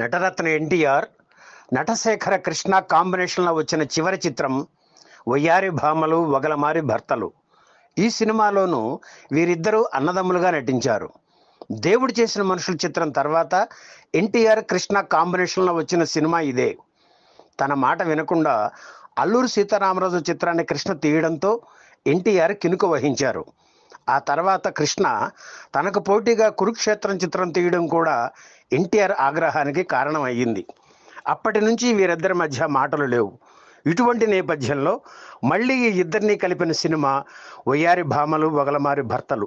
నటరత్న ఎన్టీఆర్ నటశేఖర కృష్ణ కాంబినేషన్లో వచ్చిన చివరి చిత్రం వయ్యారి భామలు వగలమారి భర్తలు ఈ సినిమాలోనూ వీరిద్దరూ అన్నదమ్ములుగా నటించారు దేవుడు చేసిన మనుషుల చిత్రం తర్వాత ఎన్టీఆర్ కృష్ణ కాంబినేషన్లో వచ్చిన సినిమా ఇదే తన మాట వినకుండా అల్లూరు సీతారామరాజు చిత్రాన్ని కృష్ణ తీయడంతో ఎన్టీఆర్ కినుక వహించారు ఆ తర్వాత కృష్ణ తనకు పోటీగా కురుక్షేత్రం చిత్రం తీయడం కూడా ఎన్టీఆర్ ఆగ్రహానికి కారణం అప్పటి నుంచి వీరిద్దరి మధ్య మాటలు లేవు ఇటువంటి నేపథ్యంలో మళ్ళీ ఈ ఇద్దరినీ కలిపిన సినిమా ఒయ్యారి భామలు వగలమారి భర్తలు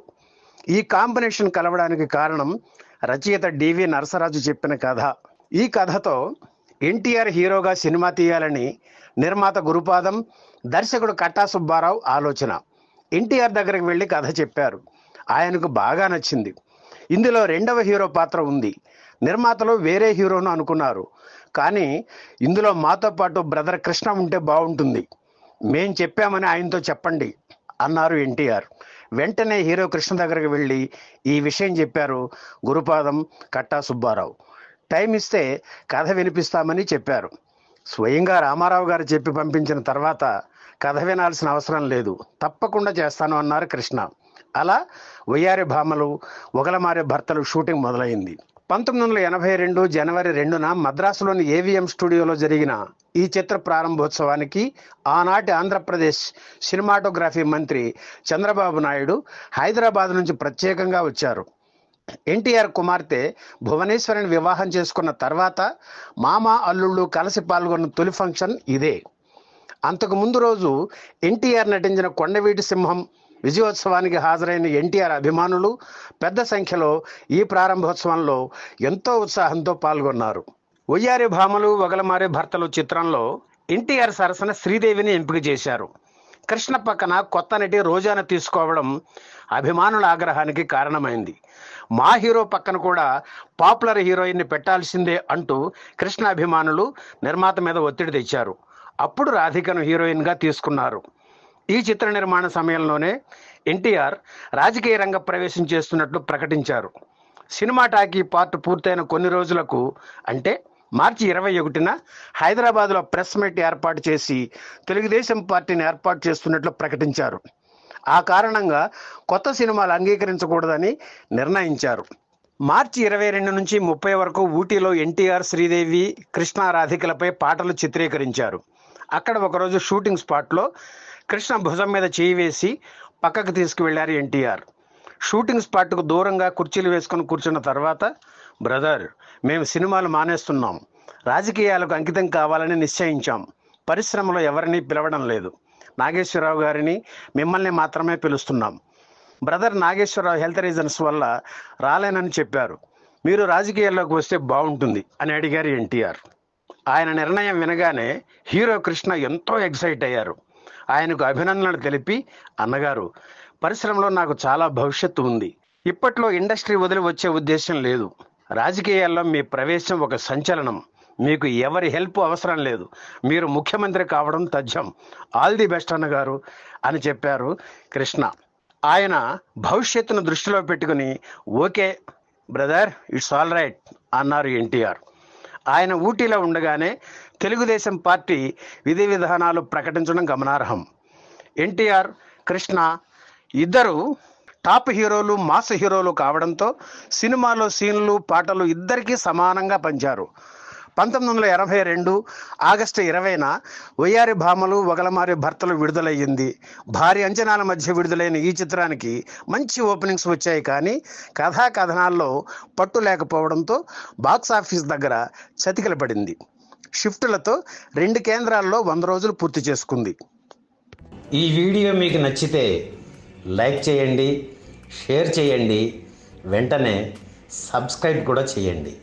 ఈ కాంబినేషన్ కలవడానికి కారణం రచయిత డివి నరసరాజు చెప్పిన కథ ఈ కథతో ఎన్టీఆర్ హీరోగా సినిమా తీయాలని నిర్మాత గురుపాదం దర్శకుడు కట్టా సుబ్బారావు ఆలోచన ఎన్టీఆర్ దగ్గరికి వెళ్ళి కథ చెప్పారు ఆయనకు బాగా నచ్చింది ఇందులో రెండవ హీరో పాత్ర ఉంది నిర్మాతలు వేరే హీరోను అనుకున్నారు కానీ ఇందులో మాతో పాటు బ్రదర్ కృష్ణ ఉంటే బాగుంటుంది మేం చెప్పామని ఆయనతో చెప్పండి అన్నారు ఎన్టీఆర్ వెంటనే హీరో కృష్ణ దగ్గరికి వెళ్ళి ఈ విషయం చెప్పారు గురుపాదం కట్టా సుబ్బారావు టైం ఇస్తే కథ వినిపిస్తామని చెప్పారు స్వయంగా రామారావు గారు చెప్పి పంపించిన తర్వాత కథ వినాల్సిన అవసరం లేదు తప్పకుండా చేస్తాను అన్నారు కృష్ణ అలా వయ్యారి భామలు ఒగలమారే భర్తలు షూటింగ్ మొదలైంది పంతొమ్మిది వందల ఎనభై రెండు జనవరి రెండున మద్రాసులోని ఏవిఎం స్టూడియోలో జరిగిన ఈ చిత్ర ప్రారంభోత్సవానికి ఆనాటి ఆంధ్రప్రదేశ్ సినిమాటోగ్రఫీ మంత్రి చంద్రబాబు నాయుడు హైదరాబాద్ నుంచి ప్రత్యేకంగా వచ్చారు ఎన్టీఆర్ కుమార్తె భువనేశ్వరిని వివాహం చేసుకున్న తర్వాత మామ అల్లుళ్ళు కలిసి పాల్గొన్న తొలి ఫంక్షన్ ఇదే అంతకు ముందు రోజు ఎన్టీఆర్ నటించిన కొండవీటి సింహం విజయోత్సవానికి హాజరైన ఎన్టీఆర్ అభిమానులు పెద్ద సంఖ్యలో ఈ ప్రారంభోత్సవంలో ఎంతో ఉత్సాహంతో పాల్గొన్నారు ఒయ్యారి భామలు వగలమారే భర్తలు చిత్రంలో ఎన్టీఆర్ సరసన శ్రీదేవిని ఎంపిక చేశారు కృష్ణ పక్కన కొత్త నటి రోజాన తీసుకోవడం అభిమానుల ఆగ్రహానికి కారణమైంది మా హీరో పక్కన కూడా పాపులర్ హీరోయిన్ని పెట్టాల్సిందే అంటూ కృష్ణ అభిమానులు నిర్మాత మీద ఒత్తిడి తెచ్చారు అప్పుడు రాధికను హీరోయిన్గా తీసుకున్నారు ఈ చిత్ర నిర్మాణ సమయంలోనే ఎన్టీఆర్ రాజకీయ రంగ ప్రవేశం చేస్తున్నట్లు ప్రకటించారు సినిమా టాకీ పార్ట్ పూర్తయిన కొన్ని రోజులకు అంటే మార్చి ఇరవై ఒకటిన హైదరాబాద్లో ప్రెస్ మీట్ ఏర్పాటు చేసి తెలుగుదేశం పార్టీని ఏర్పాటు చేస్తున్నట్లు ప్రకటించారు ఆ కారణంగా కొత్త సినిమాలు అంగీకరించకూడదని నిర్ణయించారు మార్చి ఇరవై రెండు నుంచి ముప్పై వరకు ఊటీలో ఎన్టీఆర్ శ్రీదేవి కృష్ణారాధికలపై పాటలు చిత్రీకరించారు అక్కడ ఒకరోజు షూటింగ్ స్పాట్లో కృష్ణ భుజం మీద చేయి వేసి పక్కకు తీసుకువెళ్ళారు ఎన్టీఆర్ షూటింగ్ స్పాట్కు దూరంగా కుర్చీలు వేసుకుని కూర్చున్న తర్వాత బ్రదర్ మేము సినిమాలు మానేస్తున్నాం రాజకీయాలకు అంకితం కావాలని నిశ్చయించాం పరిశ్రమలో ఎవరిని పిలవడం లేదు నాగేశ్వరరావు గారిని మిమ్మల్ని మాత్రమే పిలుస్తున్నాం బ్రదర్ నాగేశ్వరరావు హెల్త్ రీజన్స్ వల్ల రాలేనని చెప్పారు మీరు రాజకీయాల్లోకి వస్తే బాగుంటుంది అని అడిగారు ఎన్టీఆర్ ఆయన నిర్ణయం వినగానే హీరో కృష్ణ ఎంతో ఎక్సైట్ అయ్యారు ఆయనకు అభినందనలు తెలిపి అన్నగారు పరిశ్రమలో నాకు చాలా భవిష్యత్తు ఉంది ఇప్పట్లో ఇండస్ట్రీ వదిలి వచ్చే ఉద్దేశం లేదు రాజకీయాల్లో మీ ప్రవేశం ఒక సంచలనం మీకు ఎవరి హెల్ప్ అవసరం లేదు మీరు ముఖ్యమంత్రి కావడం తథ్యం ఆల్ ది బెస్ట్ అన్నగారు అని చెప్పారు కృష్ణ ఆయన భవిష్యత్తును దృష్టిలో పెట్టుకుని okay brother it's all right అన్నారు ఎన్టీఆర్ ఆయన ఊటీలో ఉండగానే తెలుగుదేశం పార్టీ విధి విధానాలు ప్రకటించడం గమనార్హం ఎన్టీఆర్ కృష్ణ ఇద్దరు టాప్ హీరోలు మాస్ హీరోలు కావడంతో సినిమాలో సీన్లు పాటలు ఇద్దరికీ సమానంగా పంచారు పంతొమ్మిది వందల ఎనభై రెండు ఆగస్టు ఇరవైన వయ్యారి భామలు వగలమారి భర్తలు విడుదలయ్యింది భారీ అంచనాల మధ్య విడుదలైన ఈ చిత్రానికి మంచి ఓపెనింగ్స్ వచ్చాయి కానీ కథా కథనాల్లో పట్టు లేకపోవడంతో బాక్సాఫీస్ దగ్గర చతికిల పడింది షిఫ్టులతో రెండు కేంద్రాల్లో వంద రోజులు పూర్తి చేసుకుంది ఈ వీడియో మీకు నచ్చితే లైక్ చేయండి షేర్ చేయండి వెంటనే సబ్స్క్రైబ్ కూడా చేయండి